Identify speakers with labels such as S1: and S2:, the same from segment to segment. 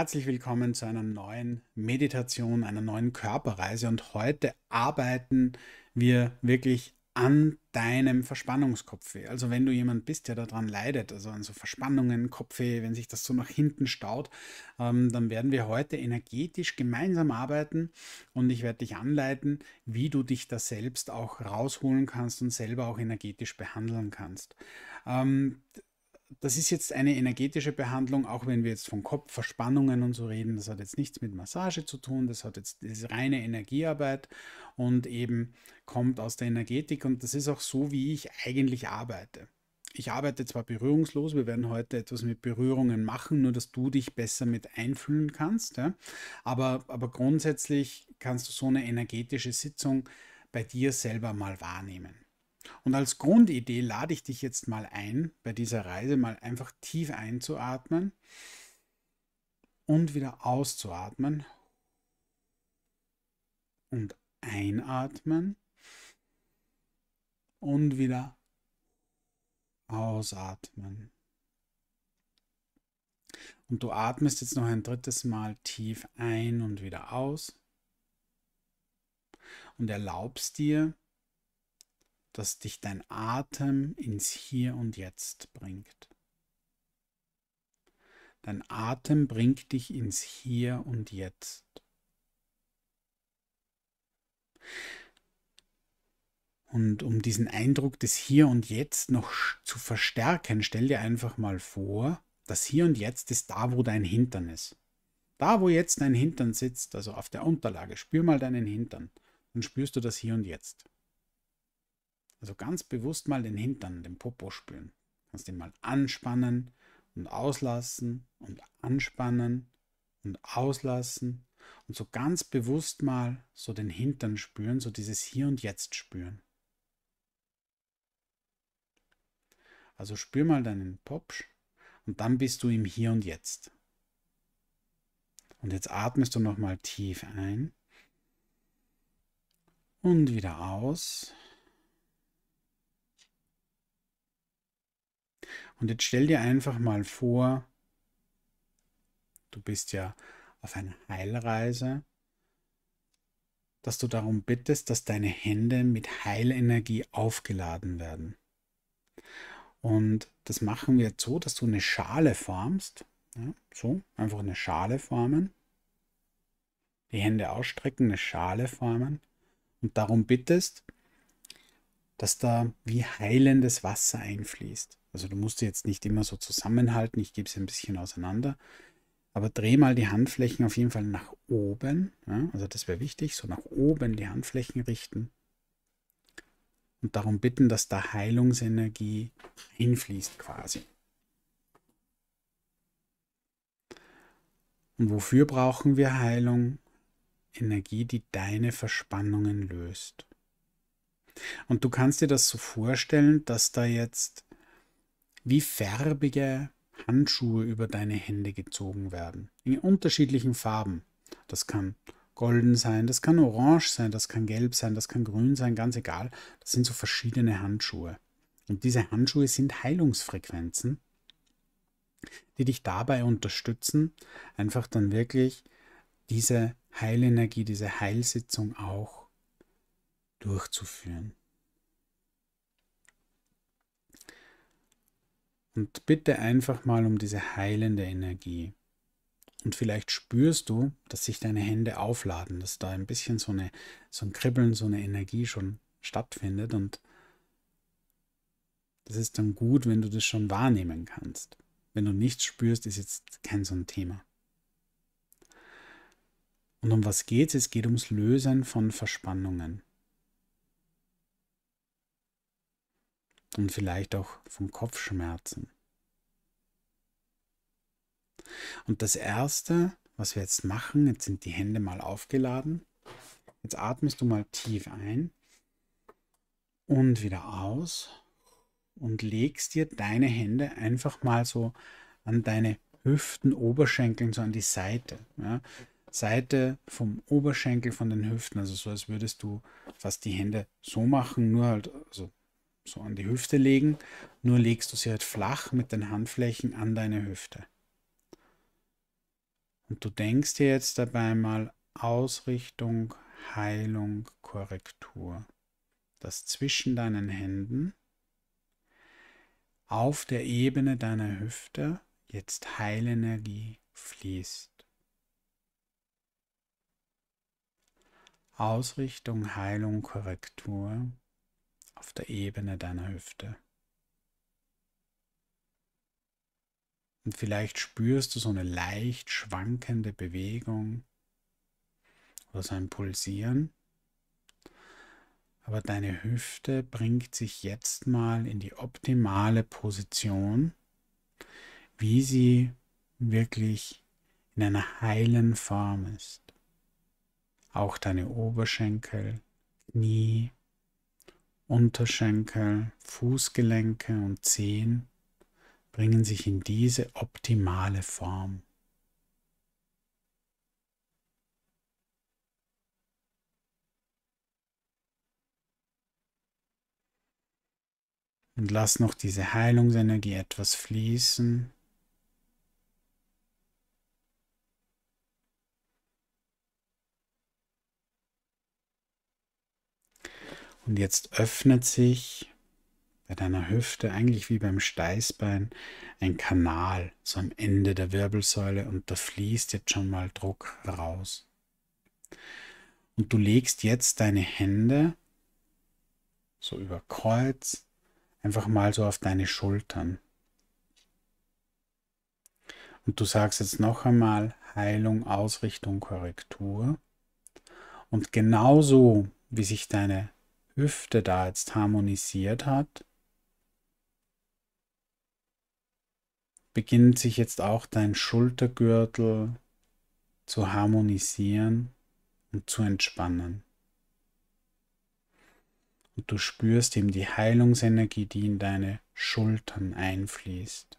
S1: Herzlich willkommen zu einer neuen Meditation, einer neuen Körperreise und heute arbeiten wir wirklich an deinem Verspannungskopfweh. Also wenn du jemand bist, der daran leidet, also an so Verspannungen, Kopfweh, wenn sich das so nach hinten staut, ähm, dann werden wir heute energetisch gemeinsam arbeiten und ich werde dich anleiten, wie du dich da selbst auch rausholen kannst und selber auch energetisch behandeln kannst. Ähm, das ist jetzt eine energetische Behandlung, auch wenn wir jetzt von Kopfverspannungen und so reden. Das hat jetzt nichts mit Massage zu tun, das hat jetzt das ist reine Energiearbeit und eben kommt aus der Energetik und das ist auch so, wie ich eigentlich arbeite. Ich arbeite zwar berührungslos, wir werden heute etwas mit Berührungen machen, nur dass du dich besser mit einfühlen kannst. Ja? Aber, aber grundsätzlich kannst du so eine energetische Sitzung bei dir selber mal wahrnehmen. Und als Grundidee lade ich dich jetzt mal ein, bei dieser Reise mal einfach tief einzuatmen und wieder auszuatmen und einatmen und wieder ausatmen. Und du atmest jetzt noch ein drittes Mal tief ein und wieder aus und erlaubst dir, dass dich dein Atem ins Hier und Jetzt bringt. Dein Atem bringt dich ins Hier und Jetzt. Und um diesen Eindruck des Hier und Jetzt noch zu verstärken, stell dir einfach mal vor, das Hier und Jetzt ist da, wo dein Hintern ist. Da, wo jetzt dein Hintern sitzt, also auf der Unterlage, spür mal deinen Hintern. Dann spürst du das Hier und Jetzt. Also ganz bewusst mal den Hintern, den Popo spülen. Kannst den mal anspannen und auslassen und anspannen und auslassen und so ganz bewusst mal so den Hintern spüren, so dieses Hier und Jetzt spüren. Also spür mal deinen Popsch und dann bist du im Hier und Jetzt. Und jetzt atmest du nochmal tief ein und wieder aus. Und jetzt stell dir einfach mal vor, du bist ja auf einer Heilreise, dass du darum bittest, dass deine Hände mit Heilenergie aufgeladen werden. Und das machen wir jetzt so, dass du eine Schale formst. Ja, so, einfach eine Schale formen. Die Hände ausstrecken, eine Schale formen. Und darum bittest, dass da wie heilendes Wasser einfließt. Also du musst sie jetzt nicht immer so zusammenhalten, ich gebe sie ein bisschen auseinander. Aber dreh mal die Handflächen auf jeden Fall nach oben. Ja? Also das wäre wichtig, so nach oben die Handflächen richten. Und darum bitten, dass da Heilungsenergie hinfließt quasi. Und wofür brauchen wir Heilung? Energie, die deine Verspannungen löst. Und du kannst dir das so vorstellen, dass da jetzt wie farbige Handschuhe über deine Hände gezogen werden. In unterschiedlichen Farben. Das kann golden sein, das kann orange sein, das kann gelb sein, das kann grün sein, ganz egal. Das sind so verschiedene Handschuhe. Und diese Handschuhe sind Heilungsfrequenzen, die dich dabei unterstützen, einfach dann wirklich diese Heilenergie, diese Heilsitzung auch durchzuführen. Und bitte einfach mal um diese heilende Energie. Und vielleicht spürst du, dass sich deine Hände aufladen, dass da ein bisschen so, eine, so ein Kribbeln, so eine Energie schon stattfindet. Und das ist dann gut, wenn du das schon wahrnehmen kannst. Wenn du nichts spürst, ist jetzt kein so ein Thema. Und um was geht es? Es geht ums Lösen von Verspannungen. und vielleicht auch von Kopfschmerzen. Und das Erste, was wir jetzt machen, jetzt sind die Hände mal aufgeladen. Jetzt atmest du mal tief ein und wieder aus und legst dir deine Hände einfach mal so an deine Hüften, Oberschenkeln, so an die Seite. Ja? Seite vom Oberschenkel, von den Hüften, also so als würdest du fast die Hände so machen, nur halt so also so an die Hüfte legen, nur legst du sie halt flach mit den Handflächen an deine Hüfte. Und du denkst dir jetzt dabei mal Ausrichtung, Heilung, Korrektur. dass zwischen deinen Händen auf der Ebene deiner Hüfte jetzt Heilenergie fließt. Ausrichtung, Heilung, Korrektur der Ebene deiner Hüfte. Und vielleicht spürst du so eine leicht schwankende Bewegung oder so ein Pulsieren. Aber deine Hüfte bringt sich jetzt mal in die optimale Position, wie sie wirklich in einer heilen Form ist. Auch deine Oberschenkel, Knie, Unterschenkel, Fußgelenke und Zehen bringen sich in diese optimale Form. Und lass noch diese Heilungsenergie etwas fließen. Und jetzt öffnet sich bei deiner Hüfte, eigentlich wie beim Steißbein, ein Kanal, so am Ende der Wirbelsäule und da fließt jetzt schon mal Druck raus. Und du legst jetzt deine Hände so über Kreuz, einfach mal so auf deine Schultern. Und du sagst jetzt noch einmal Heilung, Ausrichtung, Korrektur. Und genauso, wie sich deine Hüfte da jetzt harmonisiert hat, beginnt sich jetzt auch dein Schultergürtel zu harmonisieren und zu entspannen. Und du spürst eben die Heilungsenergie, die in deine Schultern einfließt.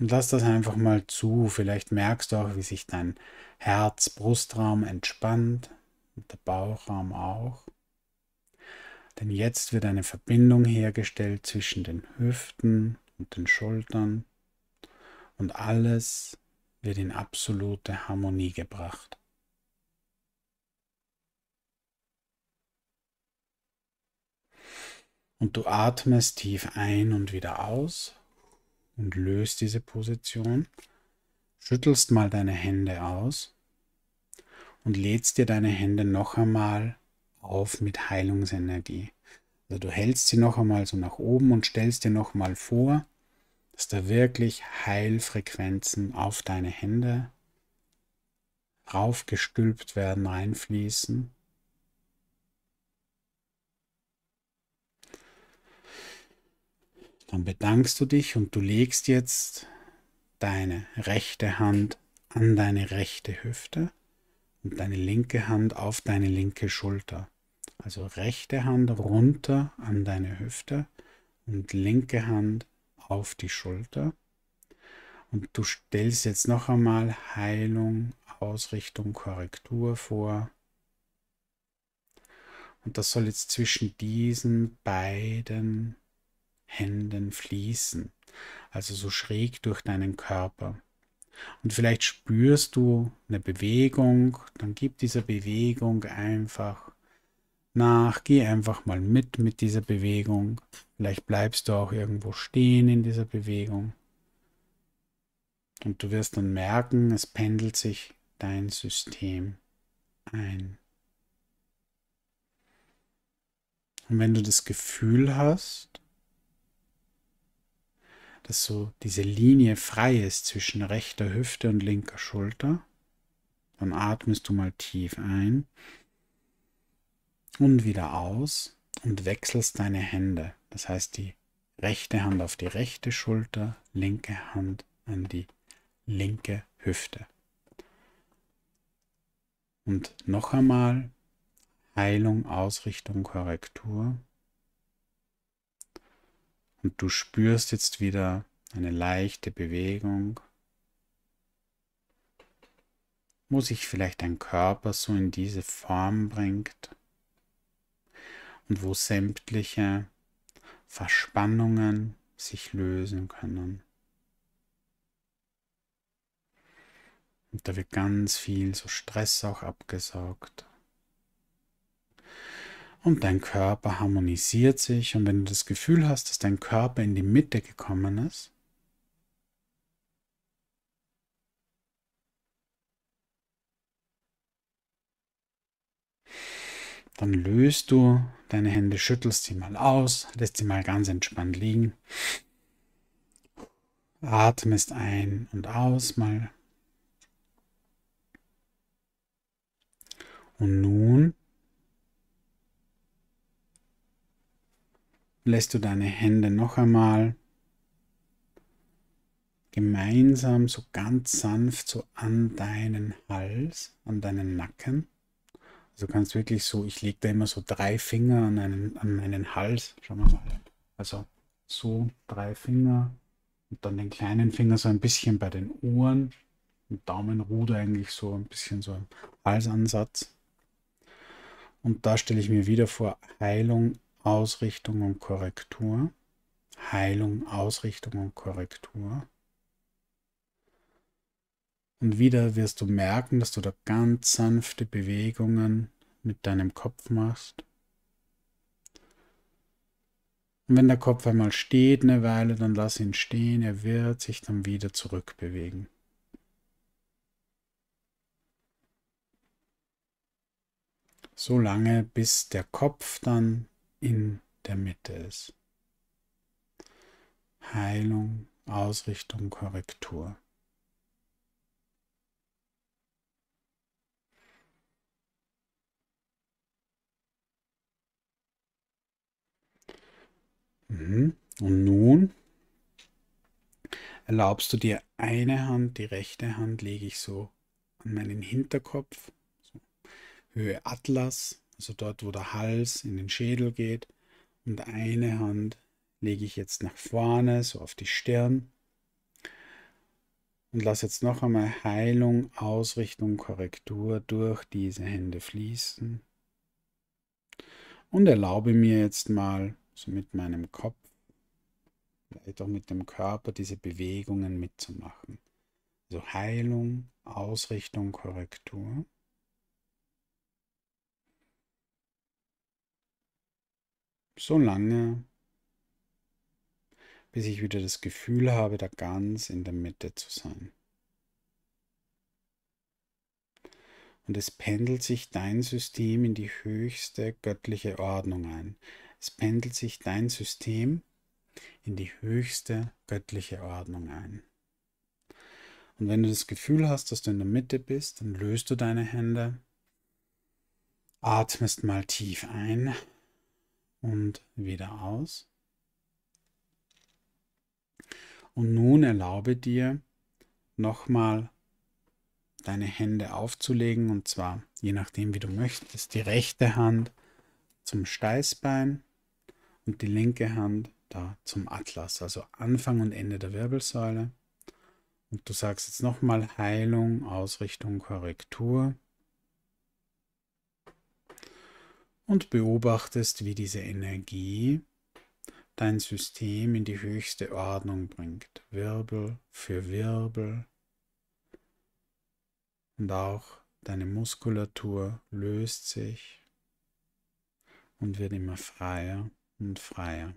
S1: Und lass das einfach mal zu. Vielleicht merkst du auch, wie sich dein Herz-Brustraum entspannt, und der Bauchraum auch. Denn jetzt wird eine Verbindung hergestellt zwischen den Hüften und den Schultern und alles wird in absolute Harmonie gebracht. Und du atmest tief ein und wieder aus und löst diese Position. Schüttelst mal deine Hände aus und lädst dir deine Hände noch einmal auf mit Heilungsenergie. Also du hältst sie noch einmal so nach oben und stellst dir noch mal vor, dass da wirklich Heilfrequenzen auf deine Hände raufgestülpt werden, reinfließen. Dann bedankst du dich und du legst jetzt deine rechte Hand an deine rechte Hüfte und deine linke Hand auf deine linke Schulter. Also rechte Hand runter an deine Hüfte und linke Hand auf die Schulter. Und du stellst jetzt noch einmal Heilung, Ausrichtung, Korrektur vor. Und das soll jetzt zwischen diesen beiden Händen fließen, also so schräg durch deinen Körper. Und vielleicht spürst du eine Bewegung, dann gib dieser Bewegung einfach nach, geh einfach mal mit mit dieser Bewegung. Vielleicht bleibst du auch irgendwo stehen in dieser Bewegung. Und du wirst dann merken, es pendelt sich dein System ein. Und wenn du das Gefühl hast, dass so diese Linie frei ist zwischen rechter Hüfte und linker Schulter. Dann atmest du mal tief ein und wieder aus und wechselst deine Hände. Das heißt, die rechte Hand auf die rechte Schulter, linke Hand an die linke Hüfte. Und noch einmal Heilung, Ausrichtung, Korrektur. Und du spürst jetzt wieder eine leichte Bewegung. Wo sich vielleicht dein Körper so in diese Form bringt und wo sämtliche Verspannungen sich lösen können. Und da wird ganz viel so Stress auch abgesaugt und dein Körper harmonisiert sich. Und wenn du das Gefühl hast, dass dein Körper in die Mitte gekommen ist, dann löst du deine Hände, schüttelst sie mal aus, lässt sie mal ganz entspannt liegen, atmest ein und aus mal. Und nun lässt du deine Hände noch einmal gemeinsam so ganz sanft so an deinen Hals, an deinen Nacken. Also du kannst wirklich so, ich lege da immer so drei Finger an einen, an meinen Hals. Schau mal. Also so drei Finger und dann den kleinen Finger so ein bisschen bei den Ohren. Und Daumenruder eigentlich so ein bisschen so im Halsansatz. Und da stelle ich mir wieder vor, Heilung Ausrichtung und Korrektur. Heilung, Ausrichtung und Korrektur. Und wieder wirst du merken, dass du da ganz sanfte Bewegungen mit deinem Kopf machst. Und wenn der Kopf einmal steht eine Weile, dann lass ihn stehen, er wird sich dann wieder zurückbewegen. So lange, bis der Kopf dann in der Mitte ist. Heilung, Ausrichtung, Korrektur. Mhm. Und nun erlaubst du dir eine Hand, die rechte Hand lege ich so an meinen Hinterkopf, so Höhe Atlas, also dort, wo der Hals in den Schädel geht. Und eine Hand lege ich jetzt nach vorne, so auf die Stirn. Und lasse jetzt noch einmal Heilung, Ausrichtung, Korrektur durch diese Hände fließen. Und erlaube mir jetzt mal so mit meinem Kopf, vielleicht auch mit dem Körper, diese Bewegungen mitzumachen. Also Heilung, Ausrichtung, Korrektur. so lange, bis ich wieder das Gefühl habe, da ganz in der Mitte zu sein. Und es pendelt sich dein System in die höchste göttliche Ordnung ein. Es pendelt sich dein System in die höchste göttliche Ordnung ein. Und wenn du das Gefühl hast, dass du in der Mitte bist, dann löst du deine Hände, atmest mal tief ein und wieder aus. Und nun erlaube dir nochmal deine Hände aufzulegen und zwar je nachdem, wie du möchtest, die rechte Hand zum Steißbein und die linke Hand da zum Atlas, also Anfang und Ende der Wirbelsäule. Und du sagst jetzt nochmal Heilung, Ausrichtung, Korrektur. und beobachtest, wie diese Energie dein System in die höchste Ordnung bringt, Wirbel für Wirbel und auch deine Muskulatur löst sich und wird immer freier und freier.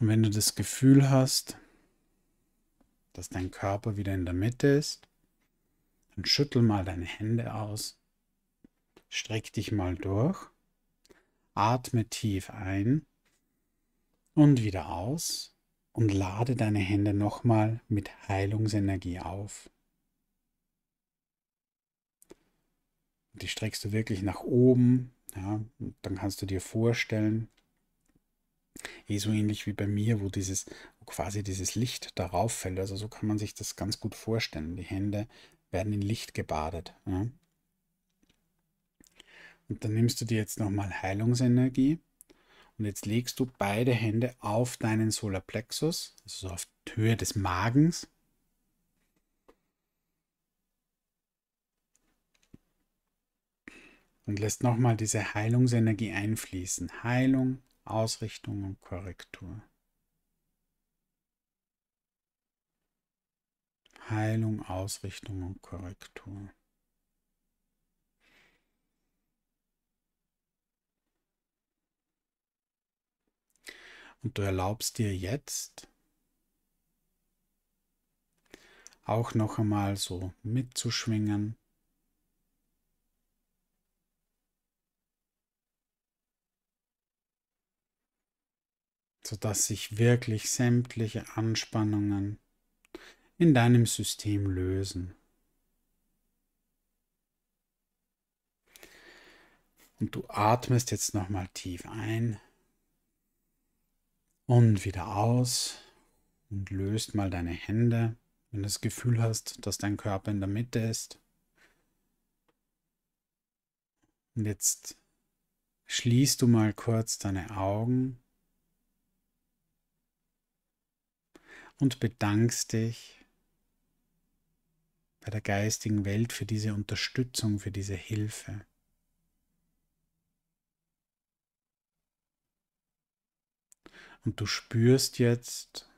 S1: Und wenn du das Gefühl hast, dass dein Körper wieder in der Mitte ist. Dann schüttel mal deine Hände aus. Streck dich mal durch. Atme tief ein und wieder aus und lade deine Hände nochmal mit Heilungsenergie auf. Die streckst du wirklich nach oben. Ja, dann kannst du dir vorstellen, eh so ähnlich wie bei mir, wo dieses wo quasi dieses Licht darauf fällt. Also so kann man sich das ganz gut vorstellen. Die Hände werden in Licht gebadet. Ja. Und dann nimmst du dir jetzt nochmal Heilungsenergie und jetzt legst du beide Hände auf deinen Solarplexus, also auf Höhe des Magens. Und lässt nochmal diese Heilungsenergie einfließen. Heilung, Ausrichtung und Korrektur. Heilung, Ausrichtung und Korrektur. Und du erlaubst dir jetzt auch noch einmal so mitzuschwingen sodass sich wirklich sämtliche Anspannungen in deinem System lösen. Und du atmest jetzt nochmal tief ein und wieder aus und löst mal deine Hände, wenn du das Gefühl hast, dass dein Körper in der Mitte ist. Und jetzt schließt du mal kurz deine Augen und bedankst dich bei der geistigen Welt für diese Unterstützung, für diese Hilfe. Und du spürst jetzt,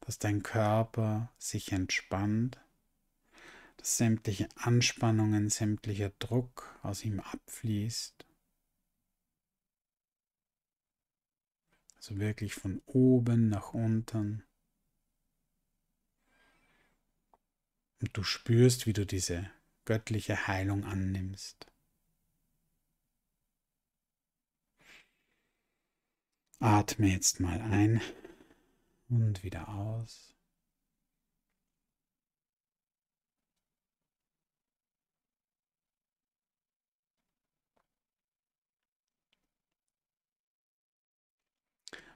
S1: dass dein Körper sich entspannt, dass sämtliche Anspannungen, sämtlicher Druck aus ihm abfließt. Also wirklich von oben nach unten. Und du spürst, wie du diese göttliche Heilung annimmst. Atme jetzt mal ein und wieder aus.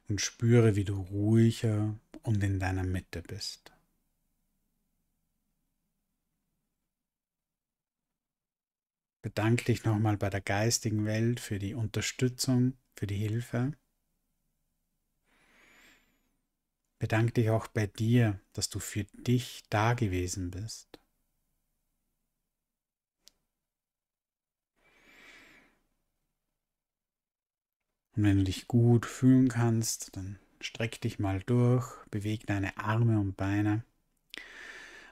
S1: und spüre, wie du ruhiger und in deiner Mitte bist. Bedanke dich nochmal bei der geistigen Welt für die Unterstützung, für die Hilfe. Bedanke dich auch bei dir, dass du für dich da gewesen bist. Und wenn du dich gut fühlen kannst, dann streck dich mal durch, beweg deine Arme und Beine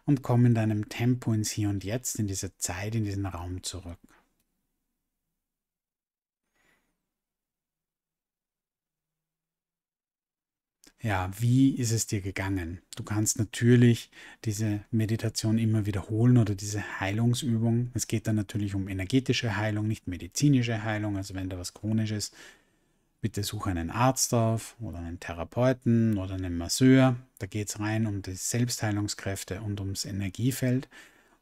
S1: und komm in deinem Tempo ins Hier und Jetzt, in dieser Zeit, in diesen Raum zurück. ja, wie ist es dir gegangen? Du kannst natürlich diese Meditation immer wiederholen oder diese Heilungsübung. Es geht dann natürlich um energetische Heilung, nicht medizinische Heilung. Also wenn da was chronisch ist, Bitte suche einen Arzt auf oder einen Therapeuten oder einen Masseur. Da geht es rein um die Selbstheilungskräfte und ums Energiefeld.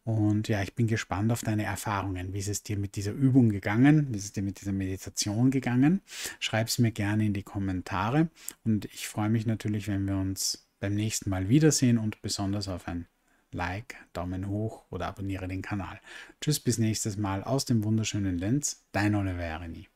S1: Und ja, ich bin gespannt auf deine Erfahrungen. Wie ist es dir mit dieser Übung gegangen? Wie ist es dir mit dieser Meditation gegangen? Schreib es mir gerne in die Kommentare. Und ich freue mich natürlich, wenn wir uns beim nächsten Mal wiedersehen und besonders auf ein Like, Daumen hoch oder abonniere den Kanal. Tschüss, bis nächstes Mal aus dem wunderschönen Lenz. Dein Oliver Erini.